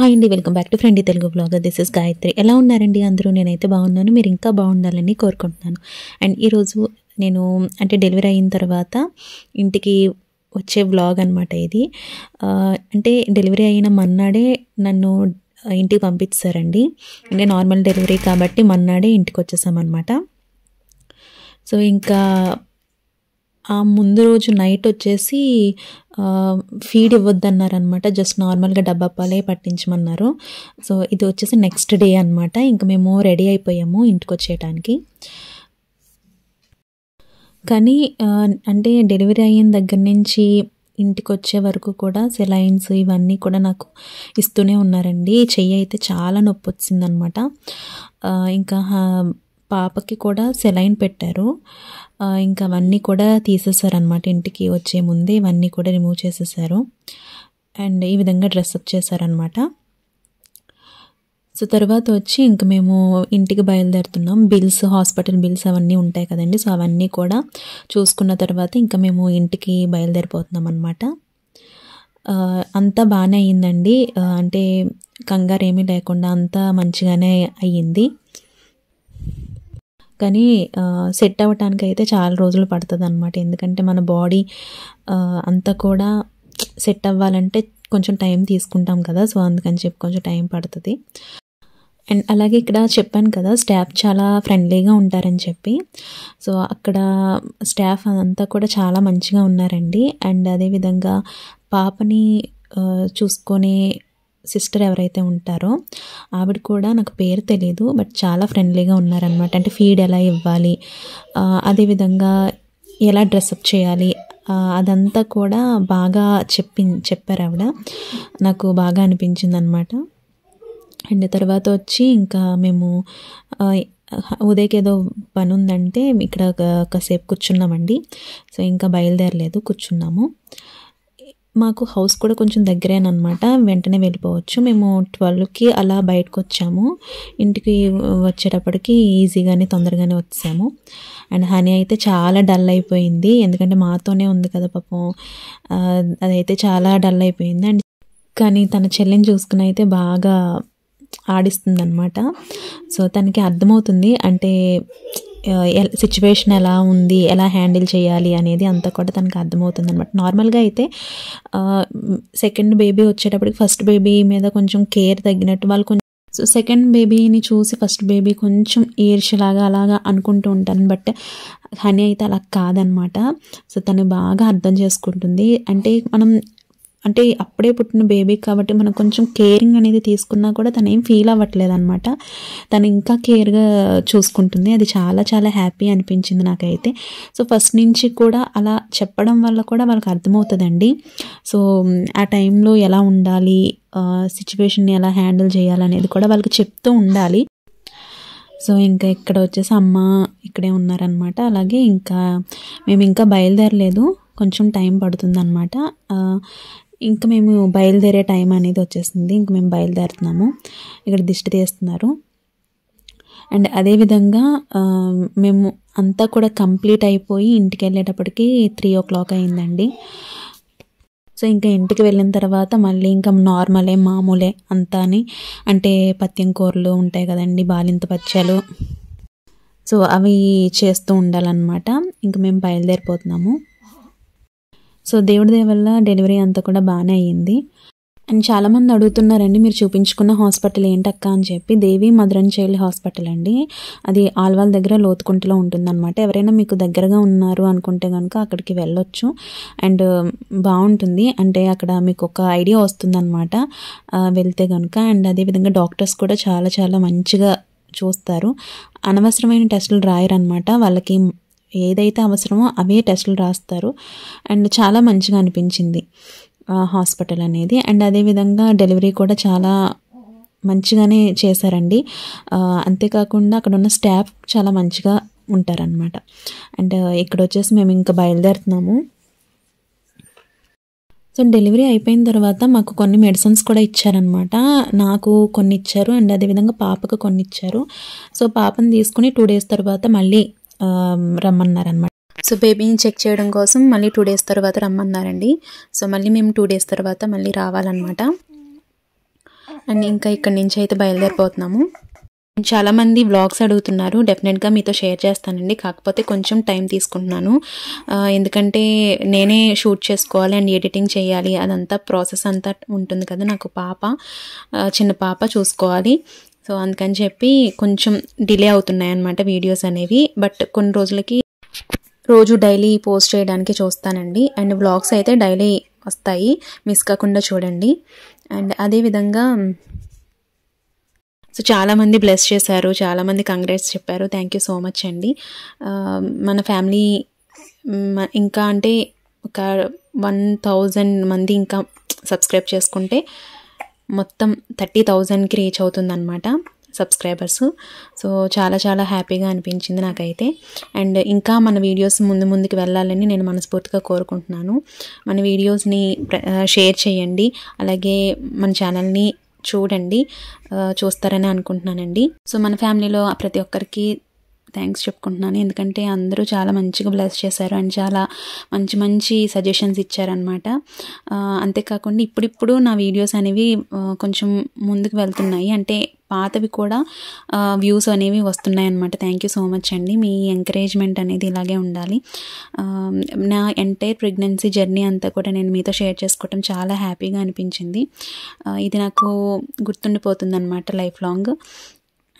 hi అండి welcome back to friend Telugu blog this is Gayatri ఎలా ఉన్నారండి అందరూ నేనైతే బాగున్నాను మీరు ఇంకా బాగుండాలని కోరుకుంటున్నాను అండ్ ఈరోజు నేను అంటే డెలివరీ అయిన తర్వాత ఇంటికి వచ్చే బ్లాగ్ అనమాట ఇది అంటే డెలివరీ అయిన మన్నాడే నన్ను ఇంటికి పంపించారండి అంటే నార్మల్ డెలివరీ కాబట్టి మన్నాడే ఇంటికి వచ్చేసామన్నమాట సో ఇంకా ఆ ముందు రోజు నైట్ వచ్చేసి ఫీడ్ ఇవ్వద్దన్నారనమాట జస్ట్ నార్మల్గా డబ్బా పాలే పట్టించమన్నారు సో ఇది వచ్చేసి నెక్స్ట్ డే అనమాట ఇంకా మేము రెడీ అయిపోయాము ఇంటికి వచ్చేయటానికి కానీ అంటే డెలివరీ అయిన దగ్గర నుంచి ఇంటికి వచ్చే వరకు కూడా సెలైన్స్ ఇవన్నీ కూడా నాకు ఇస్తూనే ఉన్నారండి చెయ్యి అయితే చాలా నొప్పి వచ్చిందనమాట ఇంకా పాపకి కూడా సెలైన్ పెట్టారు ఇంకా అవన్నీ కూడా తీసేసారనమాట ఇంటికి వచ్చే ముందే ఇవన్నీ కూడా రిమూవ్ చేసేసారు అండ్ ఈ విధంగా డ్రెస్అప్ చేశారనమాట సో తర్వాత వచ్చి ఇంక మేము ఇంటికి బయలుదేరుతున్నాం బిల్స్ హాస్పిటల్ బిల్స్ అవన్నీ ఉంటాయి కదండి సో అవన్నీ కూడా చూసుకున్న తర్వాత ఇంకా మేము ఇంటికి బయలుదేరిపోతున్నాం అనమాట అంతా బాగానే అయ్యిందండి అంటే కంగారు ఏమీ లేకుండా అంతా మంచిగానే అయ్యింది కానీ సెట్ అవ్వటానికి అయితే చాలా రోజులు పడుతుంది అనమాట ఎందుకంటే మన బాడీ అంతా కూడా సెట్ అవ్వాలంటే కొంచెం టైం తీసుకుంటాం కదా సో అందుకని చెప్పి కొంచెం టైం పడుతుంది అండ్ అలాగే ఇక్కడ చెప్పాను కదా స్టాఫ్ చాలా ఫ్రెండ్లీగా ఉంటారని చెప్పి సో అక్కడ స్టాఫ్ అంతా కూడా చాలా మంచిగా ఉన్నారండి అండ్ అదేవిధంగా పాపని చూసుకొని సిస్టర్ ఎవరైతే ఉంటారో ఆవిడ కూడా నాకు పేరు తెలియదు బట్ చాలా ఫ్రెండ్లీగా ఉన్నారనమాట అంటే ఫీడ్ ఎలా ఇవ్వాలి అదేవిధంగా ఎలా డ్రెస్అప్ చేయాలి అదంతా కూడా బాగా చెప్పి చెప్పారు ఆవిడ నాకు బాగా అనిపించింది అనమాట అండ్ తర్వాత వచ్చి ఇంకా మేము ఉదయకి ఏదో పని ఉందంటే ఇక్కడ కాసేపు కూర్చున్నామండి సో ఇంకా బయలుదేరలేదు కూర్చున్నాము మాకు హౌస్ కూడా కొంచెం దగ్గరేనమాట వెంటనే వెళ్ళిపోవచ్చు మేము ట్వెల్వ్కి అలా బయటకు వచ్చాము ఇంటికి వచ్చేటప్పటికి ఈజీగానే తొందరగానే వచ్చాము అండ్ హనీ అయితే చాలా డల్ అయిపోయింది ఎందుకంటే మాతోనే ఉంది కదా పాపం అదైతే చాలా డల్ అయిపోయింది అండ్ కానీ తన చెల్లిని చూసుకుని అయితే బాగా ఆడిస్తుంది అనమాట సో తనకి అర్థమవుతుంది అంటే సిచ్యువేషన్ ఎలా ఉంది ఎలా హ్యాండిల్ చేయాలి అనేది అంతా కూడా తనకు అర్థమవుతుంది అనమాట నార్మల్గా అయితే సెకండ్ బేబీ వచ్చేటప్పటికి ఫస్ట్ బేబీ మీద కొంచెం కేర్ తగ్గినట్టు వాళ్ళు కొంచెం సో సెకండ్ బేబీని చూసి ఫస్ట్ బేబీ కొంచెం ఈర్ష్యలాగా అలాగా అనుకుంటూ ఉంటాను బట్ హనీ అయితే అలా కాదనమాట సో తను బాగా అర్థం చేసుకుంటుంది అంటే మనం అంటే అప్పుడే పుట్టిన బేబీ కాబట్టి మనం కొంచెం కేరింగ్ అనేది తీసుకున్నా కూడా తను ఏం ఫీల్ అవ్వట్లేదు అనమాట తను ఇంకా కేర్గా చూసుకుంటుంది అది చాలా చాలా హ్యాపీ అనిపించింది నాకైతే సో ఫస్ట్ నుంచి కూడా అలా చెప్పడం వల్ల కూడా వాళ్ళకి అర్థమవుతుందండి సో ఆ టైంలో ఎలా ఉండాలి సిచ్యువేషన్ని ఎలా హ్యాండిల్ చేయాలనేది కూడా వాళ్ళకి చెప్తూ ఉండాలి సో ఇంకా ఇక్కడ వచ్చేసి అమ్మ ఇక్కడే ఉన్నారనమాట అలాగే ఇంకా మేము ఇంకా బయలుదేరలేదు కొంచెం టైం పడుతుంది అనమాట ఇంకా మేము బయలుదేరే టైం అనేది వచ్చేసింది ఇంక మేము బయలుదేరుతున్నాము ఇక్కడ దిష్టి తీస్తున్నారు అండ్ అదేవిధంగా మేము అంతా కూడా కంప్లీట్ అయిపోయి ఇంటికి వెళ్ళేటప్పటికి త్రీ ఓ క్లాక్ అయిందండి సో ఇంకా ఇంటికి వెళ్ళిన తర్వాత మళ్ళీ ఇంకా నార్మలే మామూలే అంతా అని అంటే పత్యం కూరలు ఉంటాయి కదండి బాలింత పచ్చలు సో అవి చేస్తూ ఉండాలన్నమాట ఇంకా మేము బయలుదేరిపోతున్నాము సో దేవుడి దయ వల్ల డెలివరీ అంతా కూడా బాగానే అయ్యింది అండ్ చాలామంది అడుగుతున్నారండి మీరు చూపించుకున్న హాస్పిటల్ ఏంటక్క అని చెప్పి దేవి మధురన్ చైల్డ్ హాస్పిటల్ అండి అది ఆల్వాల్ దగ్గర లోతుకుంటలో ఉంటుందన్నమాట ఎవరైనా మీకు దగ్గరగా ఉన్నారు అనుకుంటే కనుక అక్కడికి వెళ్ళొచ్చు అండ్ బాగుంటుంది అంటే అక్కడ మీకు ఒక ఐడియా వస్తుందన్నమాట వెళ్తే కనుక అండ్ అదేవిధంగా డాక్టర్స్ కూడా చాలా చాలా మంచిగా చూస్తారు అనవసరమైన టెస్టులు రాయరనమాట వాళ్ళకి ఏదైతే అవసరమో అవే టెస్టులు రాస్తారు అండ్ చాలా మంచిగా అనిపించింది హాస్పిటల్ అనేది అండ్ అదేవిధంగా డెలివరీ కూడా చాలా మంచిగానే చేశారండి అంతేకాకుండా అక్కడ ఉన్న స్టాఫ్ చాలా మంచిగా ఉంటారనమాట అండ్ ఇక్కడ వచ్చేసి మేము ఇంకా బయలుదేరుతున్నాము సో డెలివరీ అయిపోయిన తర్వాత మాకు కొన్ని మెడిసిన్స్ కూడా ఇచ్చారనమాట నాకు కొన్ని ఇచ్చారు అండ్ అదేవిధంగా పాపకు కొన్ని ఇచ్చారు సో పాపను తీసుకుని టూ డేస్ తర్వాత మళ్ళీ రమ్మన్నారనమాట సో బేబీని చెక్ చేయడం కోసం మళ్ళీ టూ డేస్ తర్వాత రమ్మన్నారండి సో మళ్ళీ మేము టూ డేస్ తర్వాత మళ్ళీ రావాలన్నమాట అండ్ ఇంకా ఇక్కడి నుంచి అయితే బయలుదేరిపోతున్నాము చాలామంది బ్లాగ్స్ అడుగుతున్నారు డెఫినెట్గా మీతో షేర్ చేస్తానండి కాకపోతే కొంచెం టైం తీసుకుంటున్నాను ఎందుకంటే నేనే షూట్ చేసుకోవాలి అండ్ ఎడిటింగ్ చేయాలి అదంతా ప్రాసెస్ అంతా ఉంటుంది కదా నాకు పాప చిన్న పాప చూసుకోవాలి సో అందుకని చెప్పి కొంచెం డిలే అవుతున్నాయి అన్నమాట వీడియోస్ అనేవి బట్ కొన్ని రోజులకి రోజు డైలీ పోస్ట్ చేయడానికి చూస్తానండి అండ్ వ్లాగ్స్ అయితే డైలీ వస్తాయి మిస్ కాకుండా చూడండి అండ్ అదేవిధంగా సో చాలామంది బ్లెస్ చేశారు చాలామంది కంగ్రాట్స్ చెప్పారు థ్యాంక్ యూ సో మచ్ అండి మన ఫ్యామిలీ ఇంకా అంటే ఒక వన్ థౌజండ్ మంది ఇంకా సబ్స్క్రైబ్ చేసుకుంటే మొత్తం థర్టీ థౌజండ్కి రీచ్ అవుతుందన్నమాట సబ్స్క్రైబర్స్ సో చాలా చాలా హ్యాపీగా అనిపించింది నాకైతే అండ్ ఇంకా మన వీడియోస్ ముందు ముందుకు వెళ్ళాలని నేను మనస్ఫూర్తిగా కోరుకుంటున్నాను మన వీడియోస్ని షేర్ చేయండి అలాగే మన ఛానల్ని చూడండి చూస్తారని అనుకుంటున్నానండి సో మన ఫ్యామిలీలో ప్రతి ఒక్కరికి థ్యాంక్స్ చెప్పుకుంటున్నాను ఎందుకంటే అందరూ చాలా మంచిగా బ్లెస్ చేశారు అండ్ చాలా మంచి మంచి సజెషన్స్ ఇచ్చారనమాట అంతేకాకుండా ఇప్పుడిప్పుడు నా వీడియోస్ అనేవి కొంచెం ముందుకు వెళ్తున్నాయి అంటే పాతవి కూడా వ్యూస్ అనేవి వస్తున్నాయి అనమాట థ్యాంక్ యూ సో మచ్ అండి మీ ఎంకరేజ్మెంట్ అనేది ఇలాగే ఉండాలి నా ఎంటైర్ ప్రెగ్నెన్సీ జర్నీ అంతా కూడా నేను మీతో షేర్ చేసుకోవటం చాలా హ్యాపీగా అనిపించింది ఇది నాకు గుర్తుండిపోతుంది అనమాట లైఫ్ లాంగ్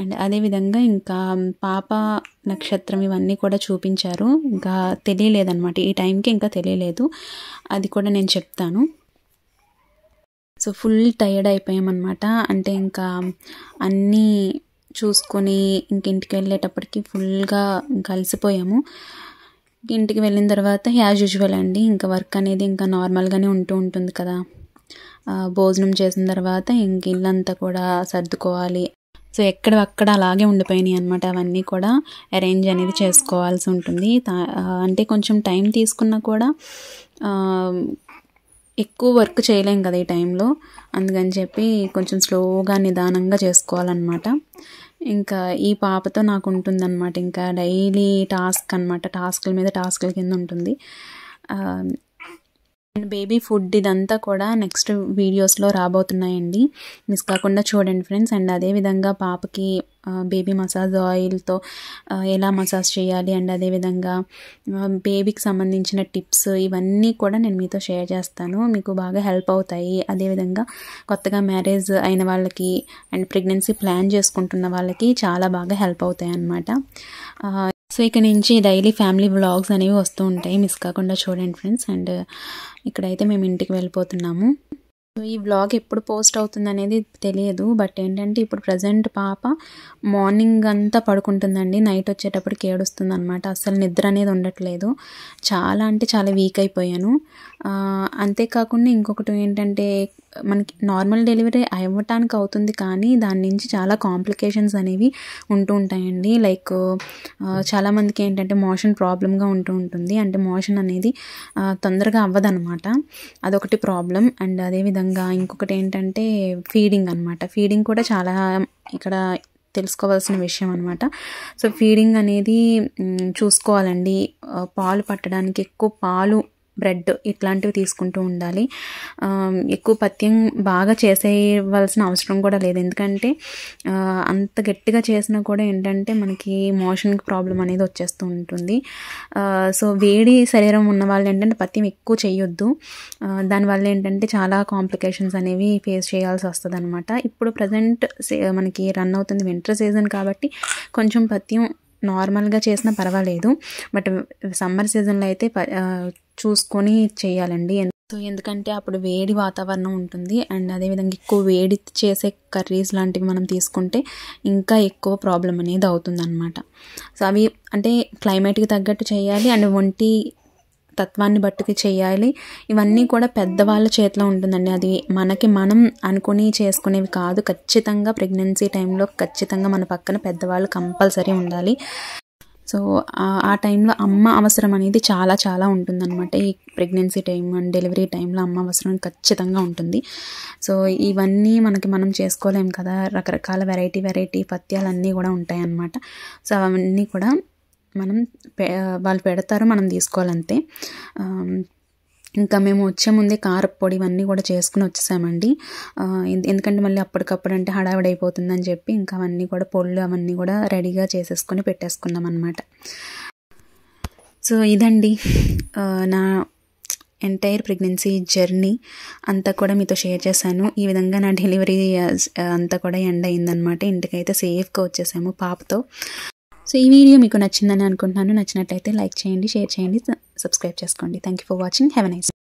అండ్ అదేవిధంగా ఇంకా పాప నక్షత్రం ఇవన్నీ కూడా చూపించారు ఇంకా తెలియలేదన్నమాట ఈ టైంకి ఇంకా తెలియలేదు అది కూడా నేను చెప్తాను సో ఫుల్ టైర్డ్ అయిపోయామన్నమాట అంటే ఇంకా అన్నీ చూసుకొని ఇంక ఇంటికి వెళ్ళేటప్పటికి ఫుల్గా కలిసిపోయాము ఇంటికి వెళ్ళిన తర్వాత యాజ్ యూజువల్ అండి ఇంకా వర్క్ అనేది ఇంకా నార్మల్గానే ఉంటూ ఉంటుంది కదా భోజనం చేసిన తర్వాత ఇంక ఇల్లంతా కూడా సర్దుకోవాలి సో ఎక్కడ అక్కడ అలాగే ఉండిపోయినాయి అనమాట అవన్నీ కూడా అరేంజ్ అనేది చేసుకోవాల్సి ఉంటుంది అంటే కొంచెం టైం తీసుకున్నా కూడా ఎక్కువ వర్క్ చేయలేం కదా ఈ టైంలో అందుకని చెప్పి కొంచెం స్లోగా నిదానంగా చేసుకోవాలన్నమాట ఇంకా ఈ పాపతో నాకు ఉంటుందన్నమాట ఇంకా డైలీ టాస్క్ అనమాట టాస్క్ల మీద టాస్క్ల కింద ఉంటుంది అండ్ బేబీ ఫుడ్ ఇదంతా కూడా నెక్స్ట్ వీడియోస్లో రాబోతున్నాయండి మిస్ కాకుండా చూడండి ఫ్రెండ్స్ అండ్ అదేవిధంగా పాపకి బేబీ మసాజ్ ఆయిల్తో ఎలా మసాజ్ చేయాలి అండ్ అదేవిధంగా బేబీకి సంబంధించిన టిప్స్ ఇవన్నీ కూడా నేను మీతో షేర్ చేస్తాను మీకు బాగా హెల్ప్ అవుతాయి అదేవిధంగా కొత్తగా మ్యారేజ్ అయిన వాళ్ళకి అండ్ ప్రెగ్నెన్సీ ప్లాన్ చేసుకుంటున్న వాళ్ళకి చాలా బాగా హెల్ప్ అవుతాయి అన్నమాట సో ఇక్కడ నుంచి డైలీ ఫ్యామిలీ బ్లాగ్స్ అనేవి వస్తూ ఉంటాయి మిస్ కాకుండా చూడండి ఫ్రెండ్స్ అండ్ ఇక్కడైతే మేము ఇంటికి వెళ్ళిపోతున్నాము ఈ వ్లాగ్ ఎప్పుడు పోస్ట్ అవుతుంది అనేది తెలియదు బట్ ఏంటంటే ఇప్పుడు ప్రజెంట్ పాప మార్నింగ్ అంతా పడుకుంటుందండి నైట్ వచ్చేటప్పటికి ఏడుస్తుంది అనమాట అసలు నిద్ర అనేది ఉండట్లేదు చాలా అంటే చాలా వీక్ అయిపోయాను అంతేకాకుండా ఇంకొకటి ఏంటంటే మనకి నార్మల్ డెలివరీ అవ్వటానికి అవుతుంది కానీ దాని నుంచి చాలా కాంప్లికేషన్స్ అనేవి ఉంటూ ఉంటాయండి లైక్ చాలామందికి ఏంటంటే మోషన్ ప్రాబ్లంగా ఉంటూ ఉంటుంది అంటే మోషన్ అనేది తొందరగా అవ్వదనమాట అదొకటి ప్రాబ్లం అండ్ అదేవిధంగా ఇంకా ఇంకొకటి ఏంటంటే ఫీడింగ్ అనమాట ఫీడింగ్ కూడా చాలా ఇక్కడ తెలుసుకోవాల్సిన విషయం అనమాట సో ఫీడింగ్ అనేది చూసుకోవాలండి పాలు పట్టడానికి ఎక్కువ పాలు బ్రెడ్ ఇట్లాంటివి తీసుకుంటూ ఉండాలి ఎక్కువ పథ్యం బాగా చేసేయవలసిన అవసరం కూడా లేదు ఎందుకంటే అంత గట్టిగా చేసినా కూడా ఏంటంటే మనకి మోషన్ ప్రాబ్లం అనేది వచ్చేస్తూ ఉంటుంది సో వేడి శరీరం ఉన్న వాళ్ళు ఏంటంటే పథ్యం ఎక్కువ చేయొద్దు దానివల్ల ఏంటంటే చాలా కాంప్లికేషన్స్ అనేవి ఫేస్ చేయాల్సి వస్తుంది అనమాట ఇప్పుడు ప్రజెంట్ మనకి రన్ అవుతుంది వింటర్ సీజన్ కాబట్టి కొంచెం పథ్యం నార్మల్గా చేసినా పర్వాలేదు బట్ సమ్మర్ సీజన్లో అయితే చూసుకొని చేయాలండి సో ఎందుకంటే అప్పుడు వేడి వాతావరణం ఉంటుంది అండ్ అదేవిధంగా ఎక్కువ వేడి చేసే కర్రీస్ లాంటివి మనం తీసుకుంటే ఇంకా ఎక్కువ ప్రాబ్లం అనేది అవుతుందన్నమాట సో అవి అంటే క్లైమేట్కి తగ్గట్టు చేయాలి అండ్ ఒంటి తత్వాన్ని బట్టికి చేయాలి ఇవన్నీ కూడా పెద్దవాళ్ళ చేతిలో ఉంటుందండి అది మనకి మనం అనుకుని చేసుకునేవి కాదు ఖచ్చితంగా ప్రెగ్నెన్సీ టైంలో ఖచ్చితంగా మన పక్కన పెద్దవాళ్ళు కంపల్సరీ ఉండాలి సో ఆ టైంలో అమ్మ అవసరం అనేది చాలా చాలా ఉంటుందన్నమాట ఈ ప్రెగ్నెన్సీ టైం అండ్ డెలివరీ టైంలో అమ్మ అవసరం ఖచ్చితంగా ఉంటుంది సో ఇవన్నీ మనకి మనం చేసుకోలేం కదా రకరకాల వెరైటీ వెరైటీ పత్యాలన్నీ కూడా ఉంటాయన్నమాట సో అవన్నీ కూడా మనం వాళ్ళు పెడతారు మనం తీసుకోవాలంతే ఇంకా మేము వచ్చే ముందే పొడి ఇవన్నీ కూడా చేసుకుని వచ్చేసామండి ఎందుకంటే మళ్ళీ అప్పటికప్పుడు అంటే హడావిడి అయిపోతుందని చెప్పి ఇంకా అవన్నీ కూడా పొళ్ళు అవన్నీ కూడా రెడీగా చేసేసుకొని పెట్టేసుకున్నాం అనమాట సో ఇదండి నా ఎంటైర్ ప్రెగ్నెన్సీ జర్నీ అంతా కూడా మీతో షేర్ చేశాను ఈ విధంగా నా డెలివరీ అంతా కూడా ఎండ్ అయిందనమాట ఇంటికైతే సేఫ్గా వచ్చేసాము పాపతో సో ఈ వీడియో మీకు నచ్చిందని అనుకుంటున్నాను నచ్చినట్లయితే లైక్ చేయండి షేర్ చేయండి సబ్స్క్రైబ్ చేసుకోండి thank you for watching have nice